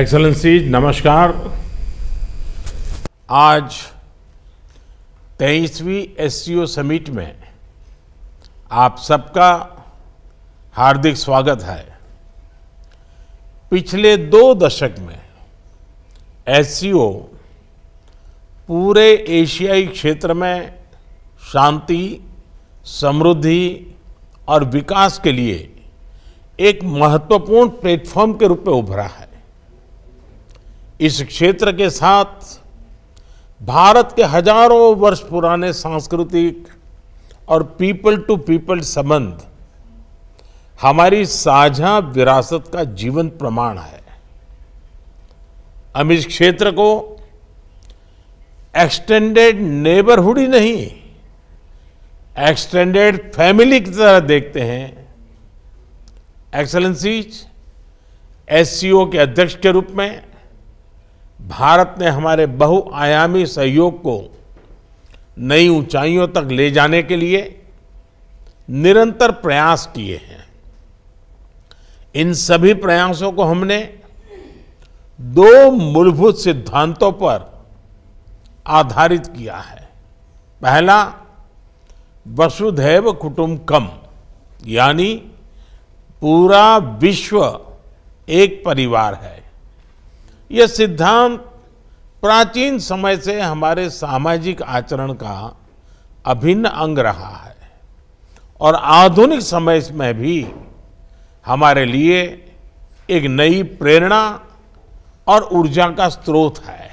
excellencies नमस्कार आज तेईसवीं SCO summit में आप सबका हार्दिक स्वागत है पिछले दो दशक में एससीओ पूरे एशियाई क्षेत्र में शांति समृद्धि और विकास के लिए एक महत्वपूर्ण प्लेटफॉर्म के रूप में उभरा है इस क्षेत्र के साथ भारत के हजारों वर्ष पुराने सांस्कृतिक और पीपल टू पीपल संबंध हमारी साझा विरासत का जीवन प्रमाण है हम इस क्षेत्र को एक्सटेंडेड नेबरहुड ही नहीं एक्सटेंडेड फैमिली की तरह देखते हैं एक्सलेंसीज एस के अध्यक्ष के रूप में भारत ने हमारे बहुआयामी सहयोग को नई ऊंचाइयों तक ले जाने के लिए निरंतर प्रयास किए हैं इन सभी प्रयासों को हमने दो मूलभूत सिद्धांतों पर आधारित किया है पहला वसुधैव कुटुंबकम यानी पूरा विश्व एक परिवार है यह सिद्धांत प्राचीन समय से हमारे सामाजिक आचरण का अभिन्न अंग रहा है और आधुनिक समय में भी हमारे लिए एक नई प्रेरणा और ऊर्जा का स्रोत है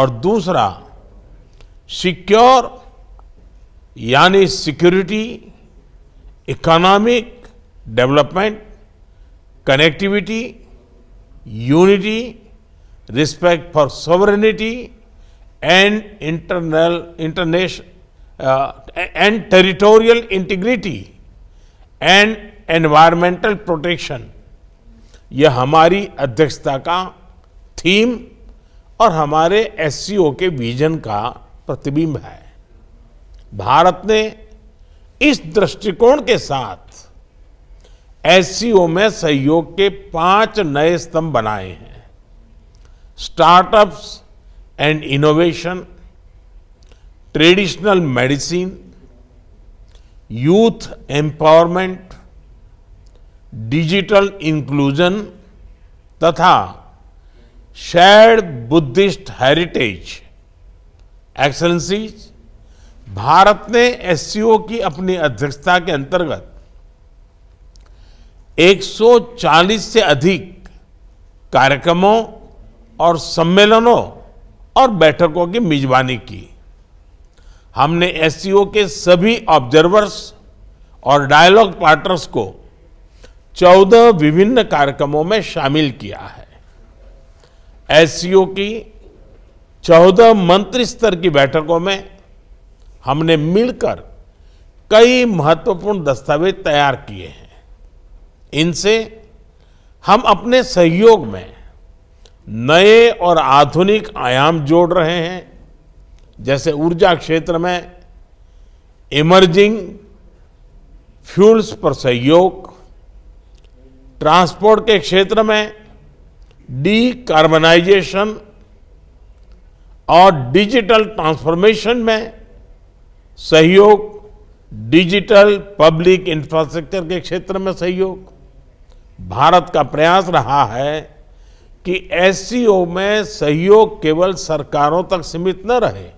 और दूसरा सिक्योर यानी security economic development connectivity unity, respect for sovereignty, and internal, international, uh, and territorial integrity and environmental protection यह हमारी अध्यक्षता का थीम और हमारे एस के विजन का प्रतिबिंब है भारत ने इस दृष्टिकोण के साथ एस में सहयोग के पांच नए स्तंभ बनाए हैं startups and innovation traditional medicine youth empowerment digital inclusion तथा shared Buddhist heritage excellencies Bharat ने एस की अपनी अध्यक्षता के अंतर्गत 140 से अधिक कार्यक्रमों और सम्मेलनों और बैठकों की मेजबानी की हमने एस के सभी ऑब्जर्वर्स और डायलॉग पार्टनर्स को 14 विभिन्न कार्यक्रमों में शामिल किया है एस की 14 मंत्री स्तर की बैठकों में हमने मिलकर कई महत्वपूर्ण दस्तावेज तैयार किए हैं इनसे हम अपने सहयोग में नए और आधुनिक आयाम जोड़ रहे हैं जैसे ऊर्जा क्षेत्र में इमर्जिंग फ्यूल्स पर सहयोग ट्रांसपोर्ट के क्षेत्र में डी कार्बनाइजेशन और डिजिटल ट्रांसफॉर्मेशन में सहयोग डिजिटल पब्लिक इंफ्रास्ट्रक्चर के क्षेत्र में सहयोग भारत का प्रयास रहा है कि एस में सहयोग केवल सरकारों तक सीमित न रहे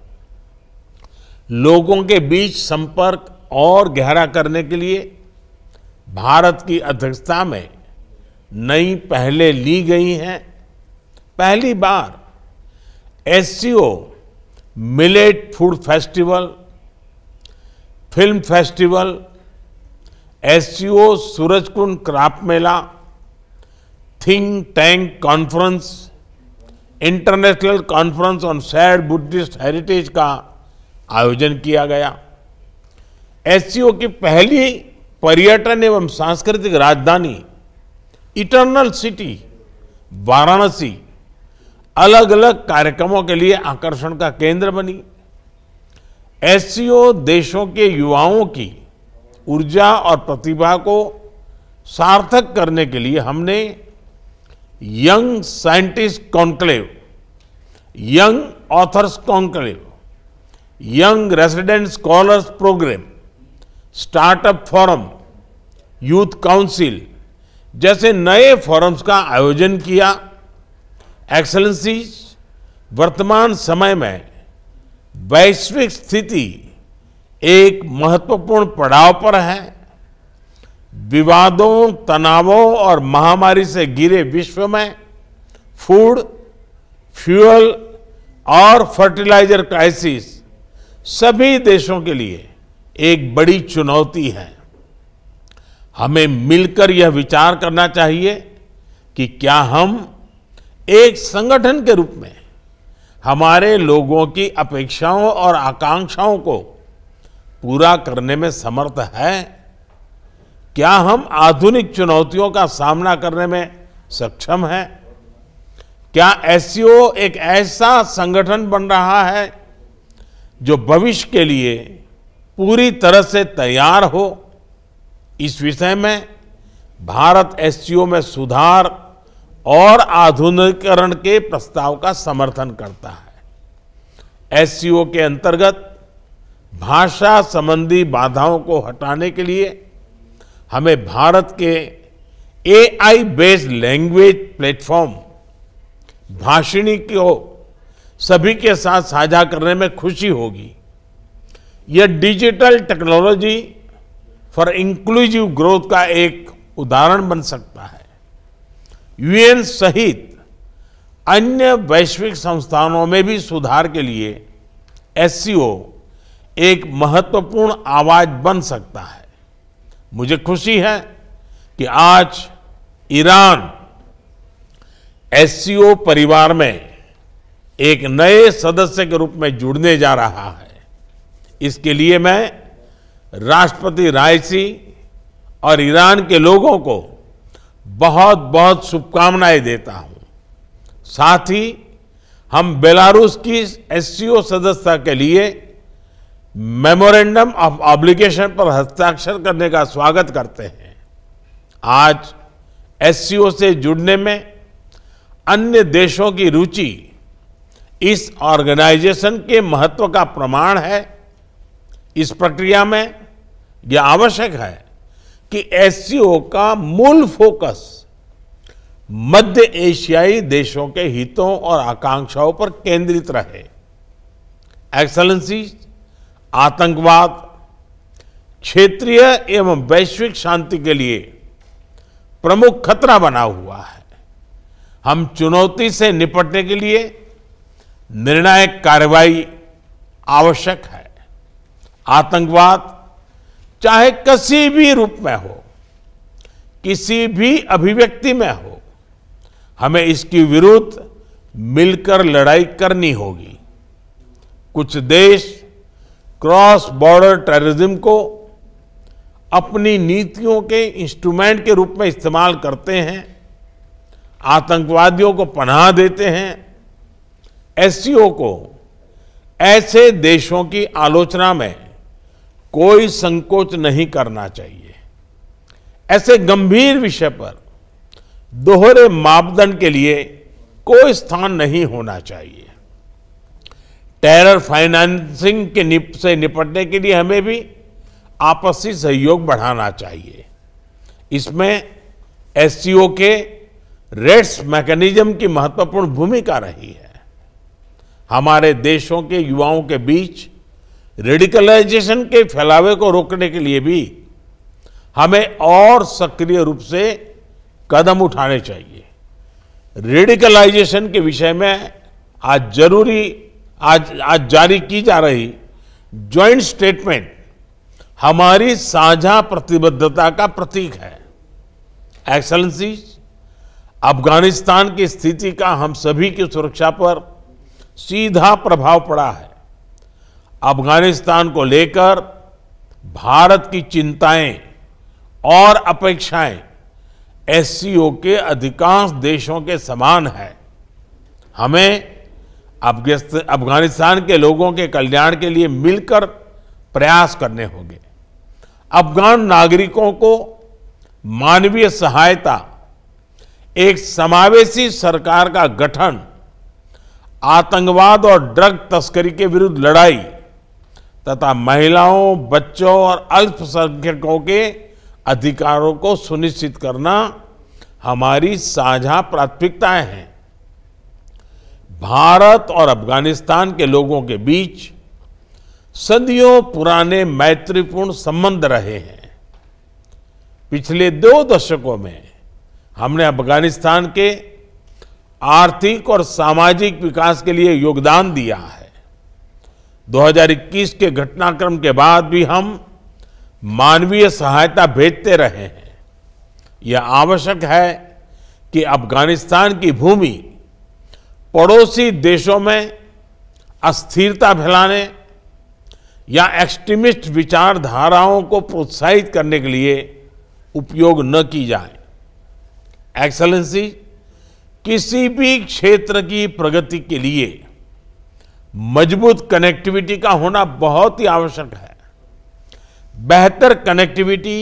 लोगों के बीच संपर्क और गहरा करने के लिए भारत की अध्यक्षता में नई पहले ली गई हैं पहली बार S millet food festival film festival S Surajkund craft Mela think tank conference international conference on सैड बुद्धिस्ट हेरिटेज का आयोजन किया गया एस की पहली पर्यटन एवं सांस्कृतिक राजधानी इटर्नल सिटी वाराणसी अलग अलग कार्यक्रमों के लिए आकर्षण का केंद्र बनी एस देशों के युवाओं की ऊर्जा और प्रतिभा को सार्थक करने के लिए हमने young scientist conclave young authors conclave young resident scholars programme startup forum youth council जैसे नए फोरम्स का आयोजन किया एक्सलेंसीज वर्तमान समय में वैश्विक स्थिति एक महत्वपूर्ण पड़ाव पर है विवादों तनावों और महामारी से गिरे विश्व में फूड फ्यूल और फर्टिलाइजर क्राइसिस सभी देशों के लिए एक बड़ी चुनौती है हमें मिलकर यह विचार करना चाहिए कि क्या हम एक संगठन के रूप में हमारे लोगों की अपेक्षाओं और आकांक्षाओं को पूरा करने में समर्थ है क्या हम आधुनिक चुनौतियों का सामना करने में सक्षम हैं क्या एस एक ऐसा संगठन बन रहा है जो भविष्य के लिए पूरी तरह से तैयार हो इस विषय में भारत एस में सुधार और आधुनिकीकरण के प्रस्ताव का समर्थन करता है एस के अंतर्गत भाषा संबंधी बाधाओं को हटाने के लिए हमें भारत के AI based language platform Bhashini को सभी के साथ साझा करने में खुशी होगी यह digital technology for inclusive growth का एक उदाहरण बन सकता है यूएन सहित अन्य वैश्विक संस्थानों में भी सुधार के लिए एस एक महत्वपूर्ण आवाज बन सकता है मुझे खुशी है कि आज ईरान एस परिवार में एक नए सदस्य के रूप में जुड़ने जा रहा है इसके लिए मैं राष्ट्रपति रायसी और ईरान के लोगों को बहुत बहुत शुभकामनाएं देता हूं साथ ही हम बेलारूस की एस सदस्यता के लिए मेमोरेंडम ऑफ ऑब्लिगेशन पर हस्ताक्षर करने का स्वागत करते हैं आज एस से जुड़ने में अन्य देशों की रुचि इस ऑर्गेनाइजेशन के महत्व का प्रमाण है इस प्रक्रिया में यह आवश्यक है कि एस का मूल फोकस मध्य एशियाई देशों के हितों और आकांक्षाओं पर केंद्रित रहे एक्सलेंसी आतंकवाद क्षेत्रीय एवं वैश्विक शांति के लिए प्रमुख खतरा बना हुआ है हम चुनौती से निपटने के लिए निर्णायक कार्रवाई आवश्यक है आतंकवाद चाहे किसी भी रूप में हो किसी भी अभिव्यक्ति में हो हमें इसके विरुद्ध मिलकर लड़ाई करनी होगी कुछ देश क्रॉस बॉर्डर टेररिज्म को अपनी नीतियों के इंस्ट्रूमेंट के रूप में इस्तेमाल करते हैं आतंकवादियों को पनाह देते हैं एस को ऐसे देशों की आलोचना में कोई संकोच नहीं करना चाहिए ऐसे गंभीर विषय पर दोहरे मापदंड के लिए कोई स्थान नहीं होना चाहिए टेरर फाइनेंसिंग के निप से निपटने के लिए हमें भी आपसी सहयोग बढ़ाना चाहिए इसमें एस के रेट्स मैकेनिज्म की महत्वपूर्ण भूमिका रही है हमारे देशों के युवाओं के बीच रेडिकलाइजेशन के फैलावे को रोकने के लिए भी हमें और सक्रिय रूप से कदम उठाने चाहिए रेडिकलाइजेशन के विषय में आज जरूरी आज आज जारी की जा रही ज्वाइंट स्टेटमेंट हमारी साझा प्रतिबद्धता का प्रतीक है एक्सलेंसी अफगानिस्तान की स्थिति का हम सभी की सुरक्षा पर सीधा प्रभाव पड़ा है अफगानिस्तान को लेकर भारत की चिंताएं और अपेक्षाएं एससीओ के अधिकांश देशों के समान है हमें अफगानिस्तान के लोगों के कल्याण के लिए मिलकर प्रयास करने होंगे अफगान नागरिकों को मानवीय सहायता एक समावेशी सरकार का गठन आतंकवाद और ड्रग तस्करी के विरुद्ध लड़ाई तथा महिलाओं बच्चों और अल्पसंख्यकों के अधिकारों को सुनिश्चित करना हमारी साझा प्राथमिकताएं हैं भारत और अफगानिस्तान के लोगों के बीच सदियों पुराने मैत्रीपूर्ण संबंध रहे हैं पिछले दो दशकों में हमने अफगानिस्तान के आर्थिक और सामाजिक विकास के लिए योगदान दिया है 2021 के घटनाक्रम के बाद भी हम मानवीय सहायता भेजते रहे हैं यह आवश्यक है कि अफगानिस्तान की भूमि पड़ोसी देशों में अस्थिरता फैलाने या एक्सट्रीमिस्ट विचारधाराओं को प्रोत्साहित करने के लिए उपयोग न की जाए एक्सलेंसी किसी भी क्षेत्र की प्रगति के लिए मजबूत कनेक्टिविटी का होना बहुत ही आवश्यक है बेहतर कनेक्टिविटी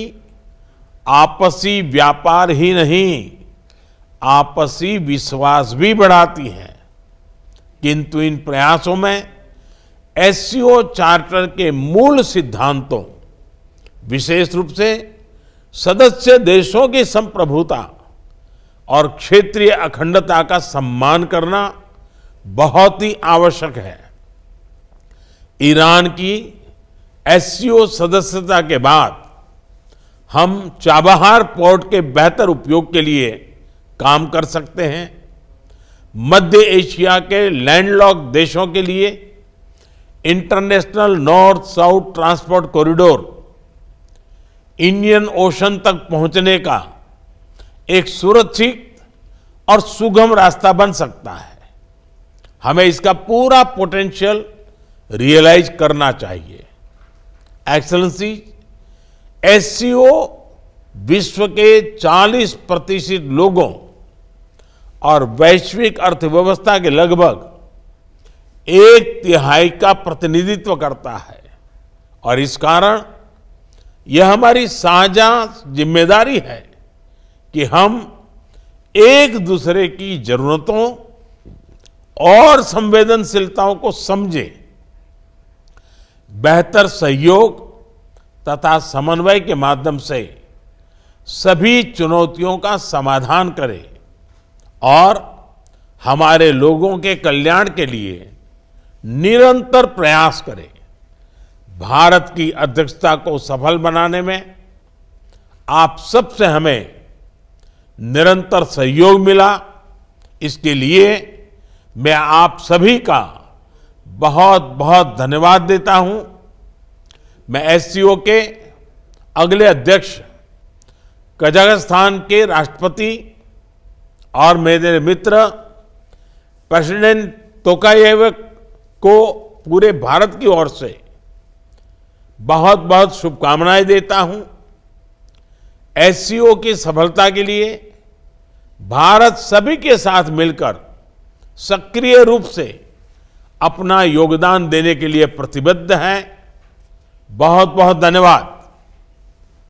आपसी व्यापार ही नहीं आपसी विश्वास भी बढ़ाती है किंतु इन प्रयासों में एस चार्टर के मूल सिद्धांतों विशेष रूप से सदस्य देशों की संप्रभुता और क्षेत्रीय अखंडता का सम्मान करना बहुत ही आवश्यक है ईरान की एस सदस्यता के बाद हम चाबहार पोर्ट के बेहतर उपयोग के लिए काम कर सकते हैं मध्य एशिया के लैंडलॉक देशों के लिए international north south transport corridor Indian Ocean तक पहुंचने का एक सुरक्षित और सुगम रास्ता बन सकता है हमें इसका पूरा पोटेंशियल रियलाइज करना चाहिए एक्सलेंसी एससीओ विश्व के 40 प्रतिशत लोगों और वैश्विक अर्थव्यवस्था के लगभग एक तिहाई का प्रतिनिधित्व करता है और इस कारण यह हमारी साझा जिम्मेदारी है कि हम एक दूसरे की जरूरतों और संवेदनशीलताओं को समझें बेहतर सहयोग तथा समन्वय के माध्यम से सभी चुनौतियों का समाधान करें और हमारे लोगों के कल्याण के लिए निरंतर प्रयास करें भारत की अध्यक्षता को सफल बनाने में आप सब से हमें निरंतर सहयोग मिला इसके लिए मैं आप सभी का बहुत बहुत धन्यवाद देता हूं मैं एस के अगले अध्यक्ष कजाकिस्तान के राष्ट्रपति और मेरे मित्र प्रेसिडेंट तोकायेव को पूरे भारत की ओर से बहुत बहुत शुभकामनाएं देता हूं एस की सफलता के लिए भारत सभी के साथ मिलकर सक्रिय रूप से अपना योगदान देने के लिए प्रतिबद्ध है बहुत बहुत धन्यवाद